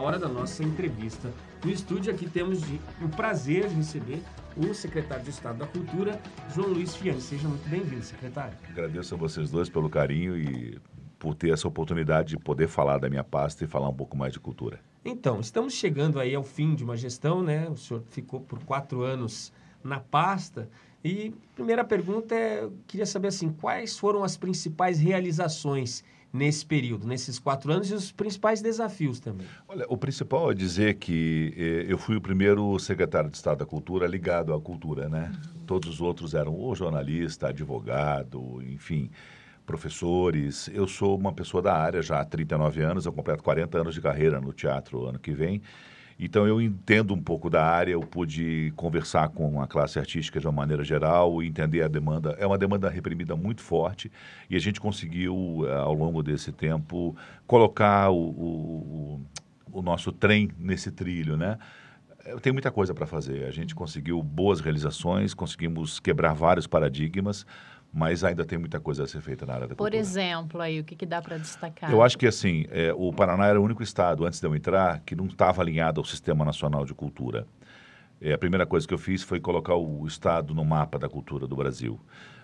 hora da nossa entrevista. No estúdio aqui temos de, o prazer de receber o secretário de Estado da Cultura, João Luiz Fiani. Seja muito bem-vindo, secretário. Agradeço a vocês dois pelo carinho e por ter essa oportunidade de poder falar da minha pasta e falar um pouco mais de cultura. Então, estamos chegando aí ao fim de uma gestão, né? O senhor ficou por quatro anos na pasta. E primeira pergunta é, eu queria saber assim, quais foram as principais realizações nesse período, nesses quatro anos e os principais desafios também? Olha, o principal é dizer que eh, eu fui o primeiro secretário de Estado da Cultura ligado à cultura, né? Uhum. Todos os outros eram ou jornalista, advogado, enfim, professores. Eu sou uma pessoa da área já há 39 anos, eu completo 40 anos de carreira no teatro ano que vem. Então eu entendo um pouco da área, eu pude conversar com a classe artística de uma maneira geral e entender a demanda. É uma demanda reprimida muito forte e a gente conseguiu, eh, ao longo desse tempo, colocar o, o, o nosso trem nesse trilho, né? tem muita coisa para fazer. A gente conseguiu boas realizações, conseguimos quebrar vários paradigmas, mas ainda tem muita coisa a ser feita na área da cultura. Por exemplo, aí, o que, que dá para destacar? Eu acho que, assim, é, o Paraná era o único estado, antes de eu entrar, que não estava alinhado ao Sistema Nacional de Cultura. É, a primeira coisa que eu fiz foi colocar o estado no mapa da cultura do Brasil.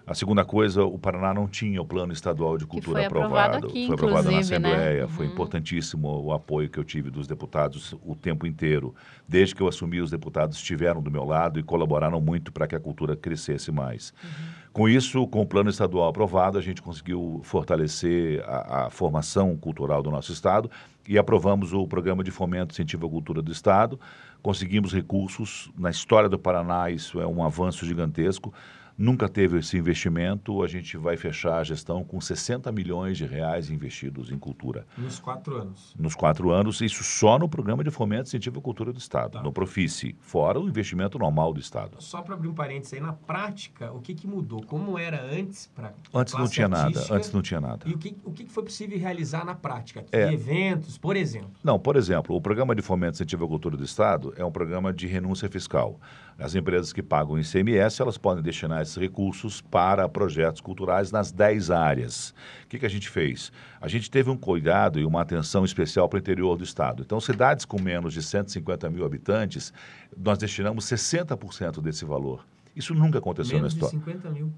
A segunda coisa, o Paraná não tinha o Plano Estadual de Cultura foi aprovado. aprovado aqui, foi aprovado na né? Assembleia. Né? Uhum. Foi importantíssimo o apoio que eu tive dos deputados o tempo inteiro. Desde que eu assumi, os deputados estiveram do meu lado e colaboraram muito para que a cultura crescesse mais. Uhum. Com isso, com o plano estadual aprovado, a gente conseguiu fortalecer a, a, formação cultural do nosso Estado e aprovamos o Programa de Fomento e Incentivo à Cultura do Estado. Conseguimos recursos. Na história do Paraná, isso é um avanço gigantesco nunca teve esse investimento. A gente vai fechar a gestão com 60 milhões de reais investidos em cultura. Nos quatro anos. Nos quatro anos, isso só no programa de fomento incentivo à cultura do Estado, tá. no Profice, fora o investimento normal do Estado. Só para abrir um parênteses aí, na prática, o que, que mudou? Como era antes para Antes não tinha nada. Antes não tinha nada. E o que, o que foi possível realizar na prática? Que é. eventos, por exemplo? Não, por exemplo, o programa de fomento incentivo à cultura do Estado é um programa de renúncia fiscal. As empresas que pagam ICMS, elas podem destinar esses recursos para projetos culturais nas 10 áreas. O que, que a gente fez? A gente teve um cuidado e uma atenção especial para o interior do estado. Então, cidades com menos de 150 mil habitantes, nós destinamos 60% desse valor. Isso nunca aconteceu menos na história. Menos de 50 mil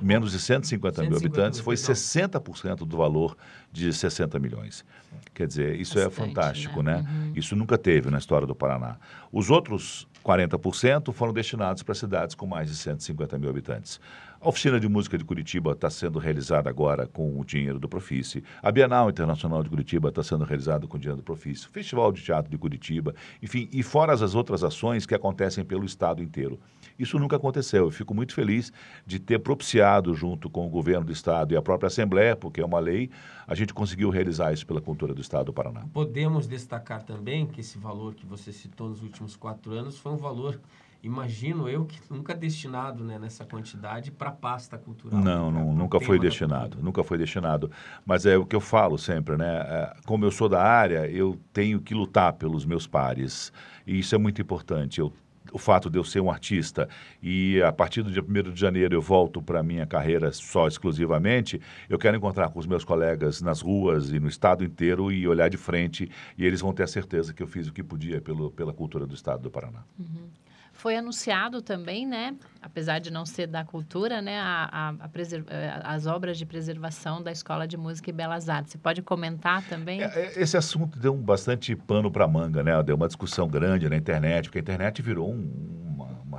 menos de 150 mil habitantes, foi 60% do valor de 60 milhões. Quer dizer, isso é Bastante, é fantástico, né? né? Uhum. Isso nunca teve na história do Paraná. Os outros 40% foram destinados para cidades com mais de 150 mil habitantes. A oficina de música de Curitiba está sendo realizada agora com o dinheiro do Profice. A Bienal Internacional de Curitiba está sendo realizada com o dinheiro do Profice. O Festival de Teatro de Curitiba, enfim, e fora as outras ações que acontecem pelo estado inteiro. Isso nunca aconteceu. Eu fico muito feliz de ter propiciado, junto com o governo do Estado e a própria Assembleia, porque é uma lei, a gente conseguiu realizar isso pela cultura do Estado do Paraná. Podemos destacar também que esse valor que você citou nos últimos quatro anos foi um valor imagino eu que nunca destinado né, nessa quantidade para pasta cultural. Não, né, não nunca foi destinado, nunca foi destinado. Mas é o que eu falo sempre, né? É, como eu sou da área, eu tenho que lutar pelos meus pares. E isso é muito importante. Eu o fato de eu ser um artista e a partir do dia 1 de janeiro eu volto para a minha carreira só exclusivamente, eu quero encontrar com os meus colegas nas ruas e no estado inteiro e olhar de frente e eles vão ter a certeza que eu fiz o que podia pelo, pela cultura do estado do Paraná. Uhum. Foi anunciado também, né, apesar de não ser da cultura, né, a, a, a eh, as obras de preservação da Escola de Música e Belas Artes. Você pode comentar também? É, é esse assunto deu bastante pano para manga, né? Deu uma discussão grande na internet, porque a internet virou um,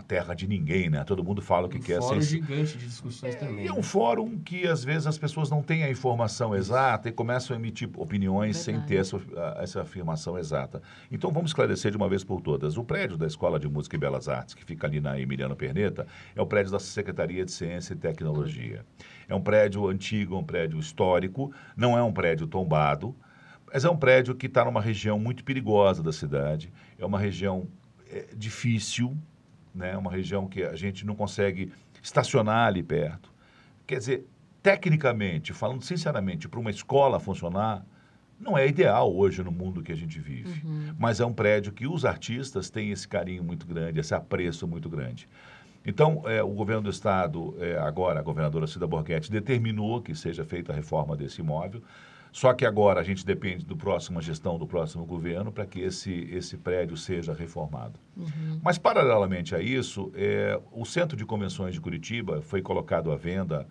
terra de ninguém, né? Todo mundo fala o que um quer. Um fórum gigante de discussões é, também. E é né? um né? fórum que, às vezes, as pessoas não têm a informação exata e começam a emitir opiniões é sem ter essa, essa afirmação exata. Então, vamos esclarecer de uma vez por todas. O prédio da Escola de Música e Belas Artes, que fica ali na Emiliano Perneta, é o prédio da Secretaria de Ciência e Tecnologia. É um prédio antigo, é um prédio histórico, não é um prédio tombado, mas é um prédio que está numa região muito perigosa da cidade, é uma região é, difícil, né? uma região que a gente não consegue estacionar ali perto. Quer dizer, tecnicamente, falando sinceramente, para uma escola funcionar, não é ideal hoje no mundo que a gente vive. Uhum. Mas é um prédio que os artistas têm esse carinho muito grande, esse apreço muito grande. Então, é, o governo do Estado, é, agora a governadora Cida Borghetti, determinou que seja feita a reforma desse imóvel. Só que agora a gente depende do próxima gestão, do próximo governo, para que esse, esse prédio seja reformado. Uhum. Mas, paralelamente a isso, é, o Centro de Convenções de Curitiba foi colocado à venda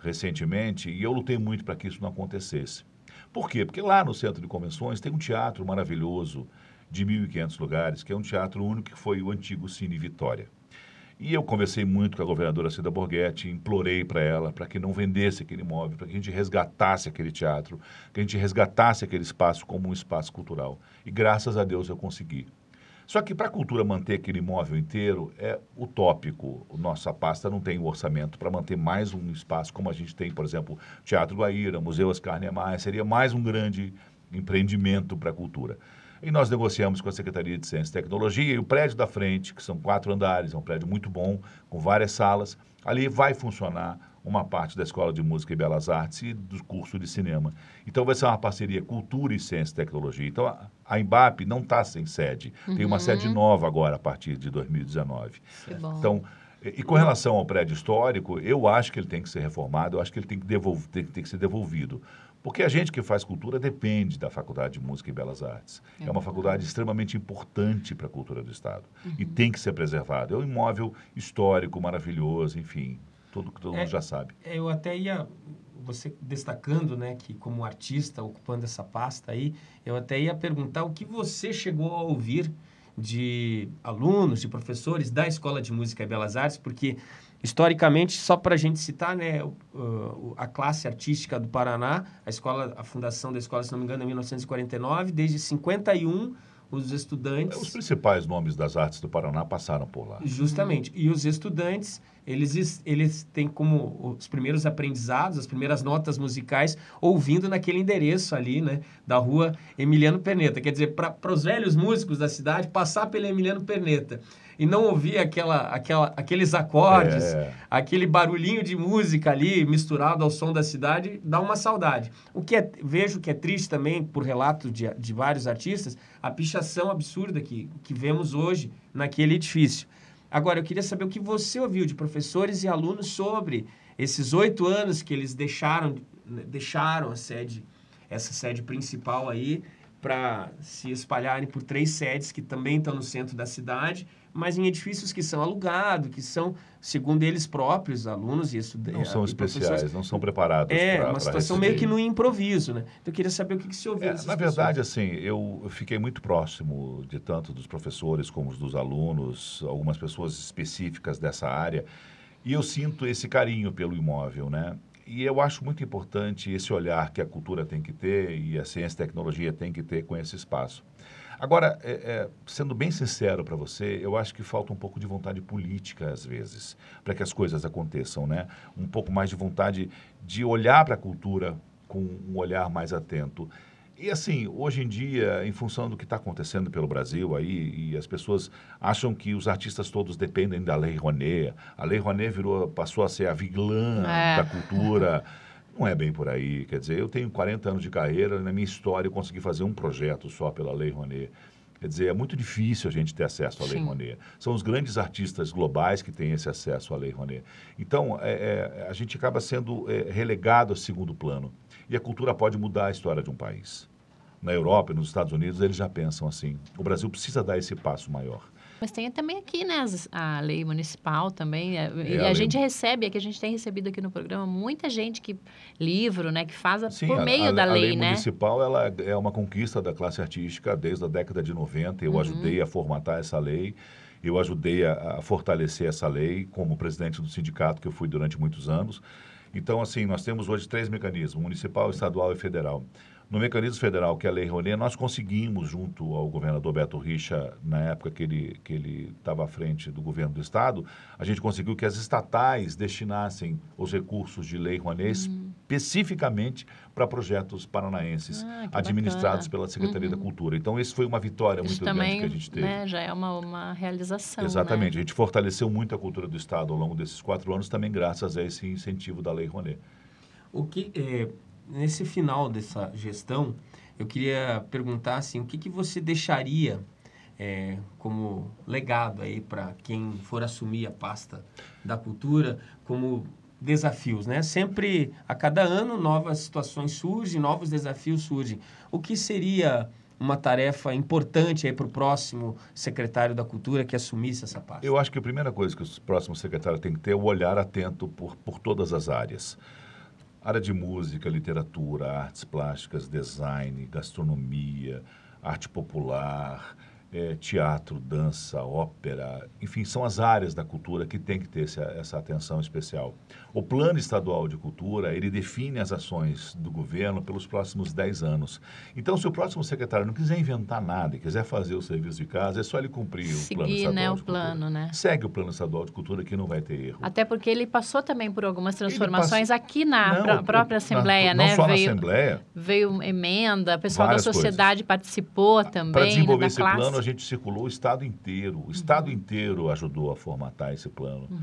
recentemente e eu lutei muito para que isso não acontecesse. Por quê? Porque lá no Centro de Convenções tem um teatro maravilhoso de 1.500 lugares, que é um teatro único que foi o antigo Cine Vitória. E eu conversei muito com a governadora Cida Borghetti, implorei para ela para que não vendesse aquele imóvel, para que a gente resgatasse aquele teatro, que a gente resgatasse aquele espaço como um espaço cultural. E graças a Deus eu consegui. Só que para a cultura manter aquele imóvel inteiro é utópico. Nossa pasta não tem o orçamento para manter mais um espaço como a gente tem, por exemplo, Teatro Guaíra, Museu Oscar Niemeyer, seria mais um grande empreendimento para a cultura. E nós negociamos com a Secretaria de Ciência e Tecnologia e o prédio da frente, que são quatro andares, é um prédio muito bom, com várias salas. Ali vai funcionar uma parte da Escola de Música e Belas Artes e do curso de cinema. Então vai ser uma parceria cultura e ciência e tecnologia. Então a, Embap não está sem sede. Uhum. Tem uma sede uhum. nova agora a partir de 2019. Que bom. Então e, com relação ao prédio histórico, eu acho que ele tem que ser reformado, eu acho que ele tem que, tem, tem que ser devolvido. Porque a gente que faz cultura depende da Faculdade de Música e Belas Artes. É, é uma faculdade extremamente importante para a cultura do Estado uhum. e tem que ser preservada. É um imóvel histórico, maravilhoso, enfim, tudo que todo é, mundo já sabe. É, eu até ia você destacando, né, que como artista ocupando essa pasta aí, eu até ia perguntar o que você chegou a ouvir de alunos, de professores da Escola de Música e Belas Artes, porque Historicamente, só para a gente citar, né, a classe artística do Paraná, a escola, a fundação da escola, se não me engano, é 1949, desde 51 os estudantes... É, os principais nomes das artes do Paraná passaram por lá. Justamente, e os estudantes eles, eles têm como os primeiros aprendizados, as primeiras notas musicais, ouvindo naquele endereço ali, né? Da rua Emiliano Perneta. Quer dizer, para os velhos músicos da cidade, passar pelo Emiliano Perneta e não ouvir aquela, aquela, aqueles acordes, é. aquele barulhinho de música ali misturado ao som da cidade, dá uma saudade. O que é, vejo que é triste também, por relato de, de vários artistas, a pichação absurda que, que vemos hoje naquele edifício. Agora, eu queria saber o que você ouviu de professores e alunos sobre esses oito anos que eles deixaram, né, deixaram a sede, essa sede principal aí, para se espalharem por três sedes que também estão no centro da cidade, mas em edifícios que são alugados, que são, segundo eles próprios, alunos e estudantes. Não são especiais, não são preparados para É, pra, uma situação meio que no improviso, né? Então, eu queria saber o que, que se ouviu é, Na verdade, assim, eu fiquei muito próximo de tanto dos professores como dos alunos, algumas pessoas específicas dessa área, e eu sinto esse carinho pelo imóvel, né? E eu acho muito importante esse olhar que a cultura tem que ter e a ciência e tecnologia tem que ter com esse espaço. Agora, é, é, sendo bem sincero para você, eu acho que falta um pouco de vontade política, às vezes, para que as coisas aconteçam, né? Um pouco mais de vontade de olhar para a cultura com um olhar mais atento. E assim, hoje em dia, em função do que está acontecendo pelo Brasil aí, e as pessoas acham que os artistas todos dependem da Lei Rouanet. A Lei Rouanet virou, passou a ser a vilã é. da cultura. Não é bem por aí. Quer dizer, eu tenho 40 anos de carreira, na minha história eu consegui fazer um projeto só pela Lei Rouanet. Quer dizer, é muito difícil a gente ter acesso à Lei Sim. Rouanet. São os grandes artistas globais que têm esse acesso à Lei Rouanet. Então, é, é, a gente acaba sendo é, relegado a segundo plano. E a cultura pode mudar a história de um país. Na Europa e nos Estados Unidos, eles já pensam assim. O Brasil precisa dar esse passo maior. Mas tem também aqui, né, a lei municipal também. Né? É, e a, a gente recebe, é que a gente tem recebido aqui no programa, muita gente que livro, né, que faz Sim, por meio a, da lei, lei né? A lei municipal, ela é uma conquista da classe artística desde a década de 90. Eu uhum. ajudei a formatar essa lei. Eu ajudei a, a fortalecer essa lei como presidente do sindicato que eu fui durante muitos anos. Então, assim, nós temos hoje três mecanismos, municipal, estadual e federal. No mecanismo federal, que é a Lei Rouanet, nós conseguimos, junto ao governador Beto Richa, na época que ele que ele estava à frente do governo do Estado, a gente conseguiu que as estatais destinassem os recursos de Lei Rouanet especificamente para projetos paranaenses ah, administrados bacana. pela Secretaria uhum. da Cultura. Então, isso foi uma vitória isso muito também, grande que a gente teve. Né, já é uma, uma realização. Exatamente. Né? A gente fortaleceu muito a cultura do Estado ao longo desses quatro anos, também graças a esse incentivo da Lei Rouanet. O que, é, nesse final dessa gestão, eu queria perguntar assim, o que, que você deixaria é, como legado aí para quem for assumir a pasta da cultura, como desafios, né? Sempre, a cada ano, novas situações surgem, novos desafios surgem. O que seria uma tarefa importante aí para o próximo secretário da Cultura que assumisse essa parte? Eu acho que a primeira coisa que o próximo secretário tem que ter é o olhar atento por, por todas as áreas. Área de música, literatura, artes plásticas, design, gastronomia, arte popular, é, teatro, dança, ópera, enfim, são as áreas da cultura que tem que ter essa, essa, atenção especial. O Plano Estadual de Cultura, ele define as ações do governo pelos próximos 10 anos. Então, se o próximo secretário não quiser inventar nada e quiser fazer o serviço de casa, é só ele cumprir Seguir, o Plano Estadual né, de o Cultura. Plano, né? Segue o Plano Estadual de Cultura que não vai ter erro. Até porque ele passou também por algumas transformações passou... aqui na não, pr própria Assembleia, na, não né? Só veio, na Assembleia. Veio emenda, o pessoal da sociedade coisas. participou também, Para desenvolver esse classe. plano, a gente circulou o Estado inteiro. O uhum. Estado inteiro ajudou a formatar esse plano. Uhum.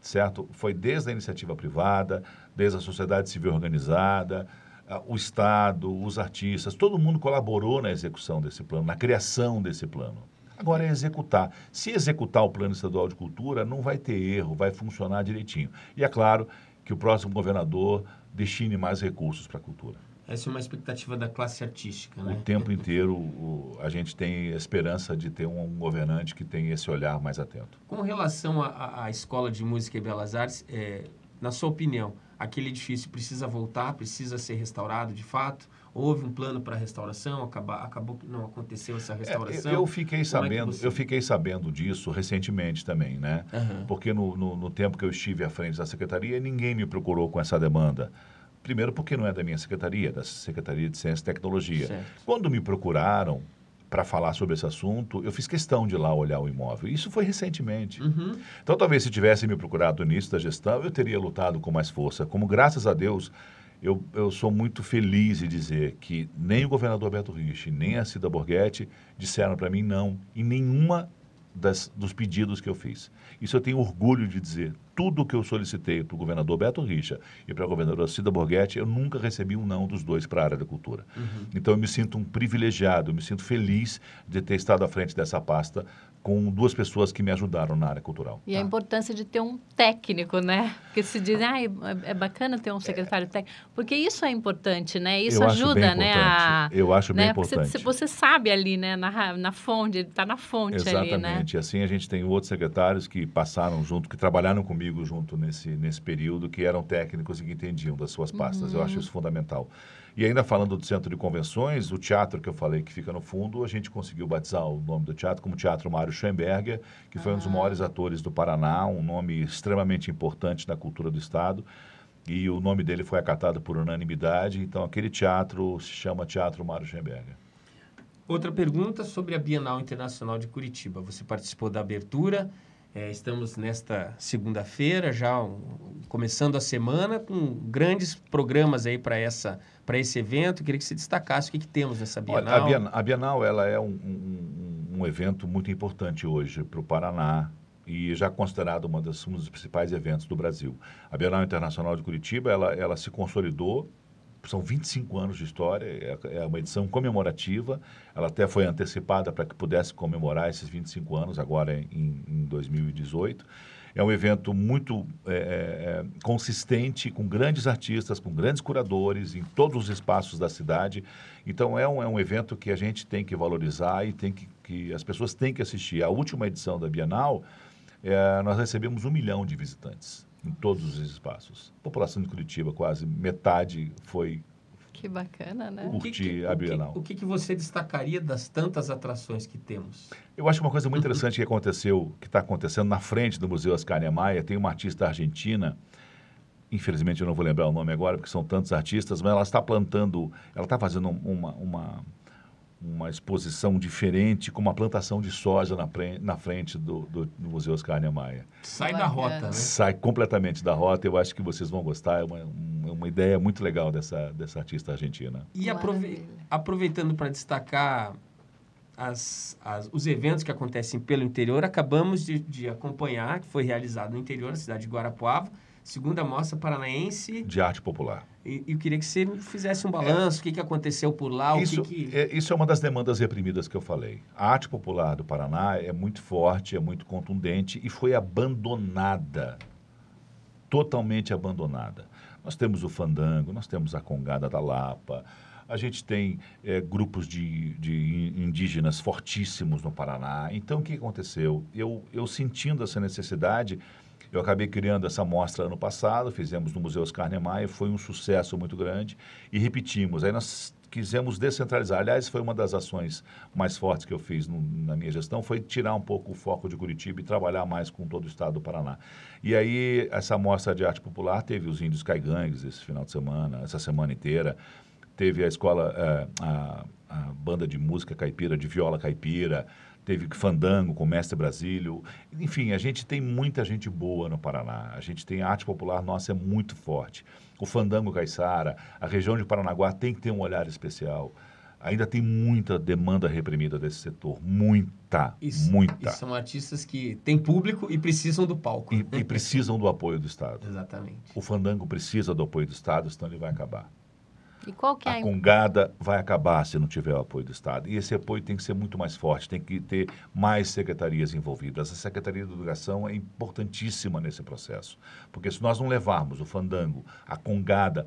Certo? Foi desde a iniciativa privada, desde a sociedade civil organizada, ah, o Estado, os artistas, todo mundo colaborou na execução desse plano, na criação desse plano. Agora é executar. Se executar o Plano Estadual de Cultura, não vai ter erro, vai funcionar direitinho. E é claro que o próximo governador destine mais recursos para a cultura. Essa é uma expectativa da classe artística, né? O tempo inteiro o, a gente tem esperança de ter um, governante que tem esse olhar mais atento. Com relação à Escola de Música e Belas Artes, é, na sua opinião, aquele edifício precisa voltar, precisa ser restaurado de fato? Houve um plano para restauração, acabou, acabou não aconteceu essa é, restauração. É, eu fiquei é sabendo, é você... eu fiquei sabendo disso recentemente também, né? Uhum. Porque no, no, no tempo que eu estive à frente da secretaria, ninguém me procurou com essa demanda. Primeiro, porque não é da minha secretaria, da Secretaria de Ciência e Tecnologia. Certo. Quando me procuraram para falar sobre esse assunto, eu fiz questão de ir lá olhar o imóvel. Isso foi recentemente. Uhum. Então, talvez se tivessem me procurado no início da gestão, eu teria lutado com mais força. Como, graças a Deus, eu, eu sou muito feliz em dizer que nem o governador Beto Rich, nem a Cida Borghetti disseram para mim não em nenhuma das, dos pedidos que eu fiz. Isso eu tenho orgulho de dizer tudo que eu solicitei para o governador Beto Richa e para a governadora Cida Borghetti, eu nunca recebi um não dos dois para a área da cultura. Uhum. Então eu me sinto um privilegiado, eu me sinto feliz de ter estado à frente dessa pasta com duas pessoas que me ajudaram na área cultural. E tá? a importância de ter um técnico, né? Porque se diz, ah, é, é bacana ter um é. secretário é... técnico, porque isso é importante, né? Isso eu ajuda, né? A... Eu acho bem né? importante. Você, você sabe ali, né? Na, na fonte, ele está na fonte Exatamente. ali, né? Exatamente. Assim a gente tem outros secretários que passaram junto, que trabalharam comigo comigo junto nesse, nesse período, que eram técnicos e que entendiam das suas pastas. Uhum. Eu acho uhum. isso fundamental. E ainda falando do Centro de Convenções, o teatro que eu falei que fica no fundo, a gente conseguiu batizar o nome do teatro como Teatro Mário Schoenberger, que foi uhum. um dos ah. maiores atores do Paraná, um nome extremamente importante na cultura do Estado e o nome dele foi acatado por unanimidade, então aquele teatro se chama Teatro Mário Schemberger. Outra pergunta sobre a Bienal Internacional de Curitiba. Você participou da abertura é, estamos nesta segunda-feira, já um, começando a semana, com grandes programas aí para essa para esse evento. Queria que você destacasse o que, que temos nessa Bienal. Olha, a, Bienal a Bienal ela é um, um, um evento muito importante hoje para o Paraná e já considerado uma das, um dos principais eventos do Brasil. A Bienal Internacional de Curitiba ela, ela se consolidou são 25 anos de história, é, é uma edição comemorativa, ela até foi antecipada para que pudesse comemorar esses 25 anos, agora em, em 2018. É um evento muito é, é, é, consistente, com grandes artistas, com grandes curadores, em todos os espaços da cidade. Então, é um, é um evento que a gente tem que valorizar e tem que, que as pessoas têm que assistir. A última edição da Bienal, é, nós recebemos um milhão de visitantes em todos os espaços. A população de Curitiba, quase metade foi que bacana, né? Curtir que, que, a Bienal. O, que, o que, você destacaria das tantas atrações que temos? Eu acho uma coisa muito interessante que aconteceu, que está acontecendo na frente do Museu Oscar Niemeyer, tem uma artista argentina, infelizmente eu não vou lembrar o nome agora, porque são tantos artistas, mas ela está plantando, ela está fazendo uma, uma uma exposição diferente com uma plantação de soja na, pre, na frente do, do, do, Museu Oscar Niemeyer. Sai da rota, né? Sai completamente da rota. Eu acho que vocês vão gostar. É uma, uma ideia muito legal dessa, dessa artista argentina. E aprove, aproveitando para destacar as, as, os eventos que acontecem pelo interior, acabamos de, de acompanhar, que foi realizado no interior, na cidade de Guarapuava, segunda mostra paranaense de arte popular. E eu queria que você fizesse um balanço, é, o que, aconteceu por lá, isso, o que, que... É, isso é uma das demandas reprimidas que eu falei. A arte popular do Paraná é muito forte, é muito contundente e foi abandonada, totalmente abandonada. Nós temos o fandango, nós temos a congada da Lapa, a gente tem é, grupos de, de, indígenas fortíssimos no Paraná. Então, o que aconteceu? Eu, eu sentindo essa necessidade eu acabei criando essa mostra ano passado, fizemos no Museu Oscar Niemeyer, foi um sucesso muito grande e repetimos. Aí nós quisemos descentralizar. Aliás, foi uma das ações mais fortes que eu fiz no, na minha gestão, foi tirar um pouco o foco de Curitiba e trabalhar mais com todo o estado do Paraná. E aí, essa mostra de arte popular teve os índios caigangues esse final de semana, essa semana inteira. Teve a escola, a, eh, a, a banda de música caipira, de viola caipira, teve Fandango com Mestre Brasílio. Enfim, a gente tem muita gente boa no Paraná. A gente tem a arte popular nossa é muito forte. O Fandango Caiçara, a região de Paranaguá tem que ter um olhar especial. Ainda tem muita demanda reprimida desse setor, muita, Isso, muita. E são artistas que têm público e precisam do palco. E, né? e precisam do apoio do Estado. Exatamente. O fandango precisa do apoio do Estado, senão ele vai acabar. E qual que é? A congada vai acabar se não tiver o apoio do Estado. E esse apoio tem que ser muito mais forte, tem que ter mais secretarias envolvidas. A Secretaria de Educação é importantíssima nesse processo, porque se nós não levarmos o fandango, a congada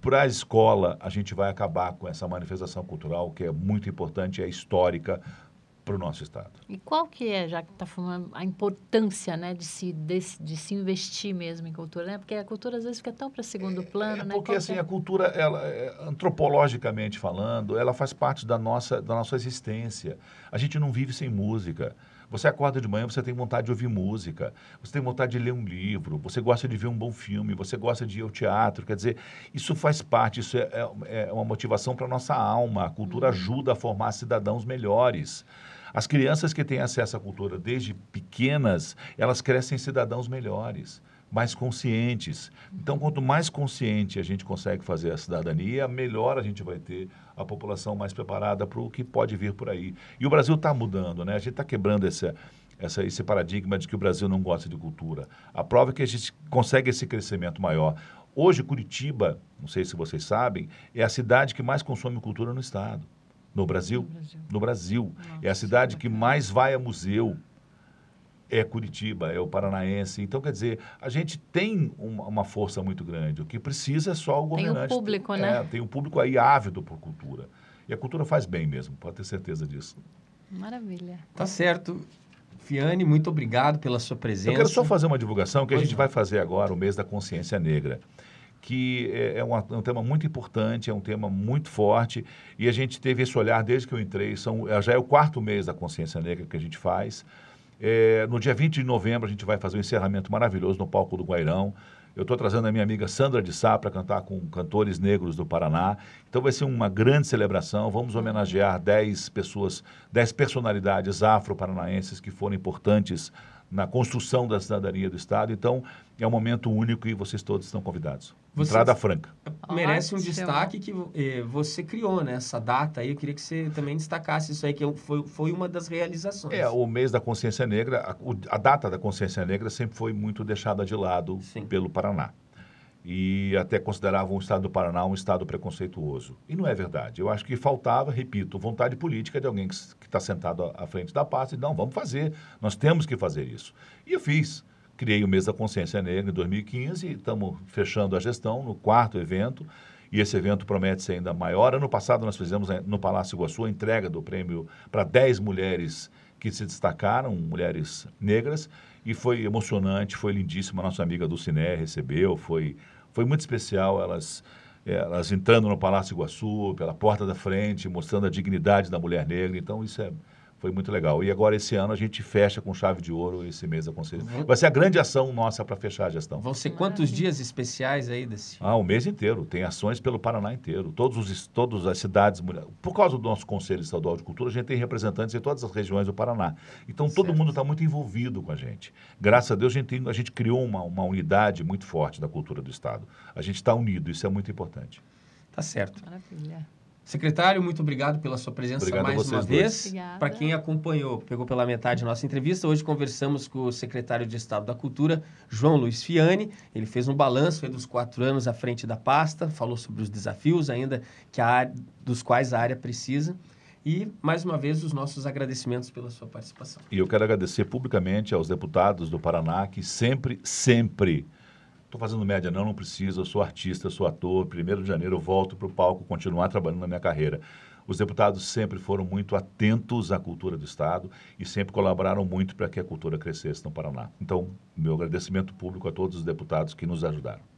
para a escola, a gente vai acabar com essa manifestação cultural que é muito importante, é histórica para o nosso Estado. E qual que é, já que está falando, a importância né, de, se, de, de, se investir mesmo em cultura? Né? Porque a cultura às vezes fica tão para segundo é, é plano. É, né? porque assim, é? a cultura, ela, é, antropologicamente falando, ela faz parte da nossa, da nossa existência. A gente não vive sem música. Você acorda de manhã, você tem vontade de ouvir música, você tem vontade de ler um livro, você gosta de ver um bom filme, você gosta de ir ao teatro. Quer dizer, isso faz parte, isso é, é uma motivação para a nossa alma. A cultura uhum. ajuda a formar cidadãos melhores. As crianças que têm acesso à cultura desde pequenas, elas crescem cidadãos melhores mais conscientes. Então, quanto mais consciente a gente consegue fazer a cidadania, melhor a gente vai ter a população mais preparada para o que pode vir por aí. E o Brasil está mudando, né? A gente está quebrando essa, essa, esse paradigma de que o Brasil não gosta de cultura. A prova é que a gente consegue esse crescimento maior. Hoje, Curitiba, não sei se vocês sabem, é a cidade que mais consome cultura no Estado. No Brasil? No Brasil. Nossa, é a cidade que mais vai a museu. É Curitiba, é o Paranaense. Então, quer dizer, a gente tem uma, força muito grande. O que precisa é só o governante. Tem o público, né? É, tem um público aí ávido por cultura. E a cultura faz bem mesmo, pode ter certeza disso. Maravilha. Tá certo. Fiane, muito obrigado pela sua presença. Eu quero só fazer uma divulgação que pois a gente não. vai fazer agora, o mês da consciência negra que é, é um, é um, tema muito importante, é um tema muito forte, e a gente teve esse olhar desde que eu entrei, são, é, já é o quarto mês da consciência negra que a gente faz. É, no dia 20 de novembro a gente vai fazer um encerramento maravilhoso no palco do Guairão. Eu estou trazendo a minha amiga Sandra de Sá para cantar com cantores negros do Paraná. Então vai ser uma grande celebração. Vamos uhum. homenagear 10 pessoas, 10 personalidades afro-paranaenses que foram importantes na construção da cidadania do Estado. Então, é um momento único e vocês todos estão convidados. Entrada franca. Merece um destaque que eh, você criou né, essa data aí. Eu queria que você também destacasse isso aí, que foi, foi uma das realizações. É, o mês da consciência negra, a, a data da consciência negra sempre foi muito deixada de lado Sim. pelo Paraná e até consideravam o estado do Paraná um estado preconceituoso. E não é verdade. Eu acho que faltava, repito, vontade política de alguém que está sentado à frente da pasta e não, vamos fazer, nós temos que fazer isso. E eu fiz. Criei o mês da consciência negra em 2015, estamos fechando a gestão no quarto evento e esse evento promete ser ainda maior. Ano passado nós fizemos eh, no Palácio Iguaçu a entrega do prêmio para 10 mulheres que se destacaram, mulheres negras, e foi emocionante, foi lindíssima. Nossa amiga Dulcinea recebeu, foi, foi muito especial. Elas, eh, elas entrando no Palácio Iguaçu, pela porta da frente, mostrando a dignidade da mulher negra. Então, isso é foi muito legal. E agora, esse ano, a gente fecha com chave de ouro esse mês da conselho Vai ser a grande ação nossa para fechar a gestão. Vão ser quantos dias especiais aí desse? Ah, o um mês inteiro. Tem ações pelo Paraná inteiro. Todos os, todas as cidades. Por causa do nosso Conselho Estadual de Cultura, a gente tem representantes em todas as regiões do Paraná. Então, todo certo. mundo está muito envolvido com a gente. Graças a Deus, a gente, tem, a gente criou uma, uma unidade muito forte da cultura do Estado. A gente está unido. Isso é muito importante. Tá certo. Maravilha. Secretário, muito obrigado pela sua presença obrigado mais uma vez. Para quem acompanhou, pegou pela metade nossa entrevista, hoje conversamos com o secretário de Estado da Cultura, João Luiz Fiani. Ele fez um balanço dos quatro anos à frente da pasta, falou sobre os desafios ainda que a área, dos quais a área precisa. E, mais uma vez, os nossos agradecimentos pela sua participação. E eu quero agradecer publicamente aos deputados do Paraná que sempre, sempre estou fazendo média, não, não precisa, eu sou artista, sou ator, primeiro de janeiro eu volto para o palco continuar trabalhando na minha carreira. Os deputados sempre foram muito atentos à cultura do Estado e sempre colaboraram muito para que a cultura crescesse no Paraná. Então, meu agradecimento público a todos os deputados que nos ajudaram.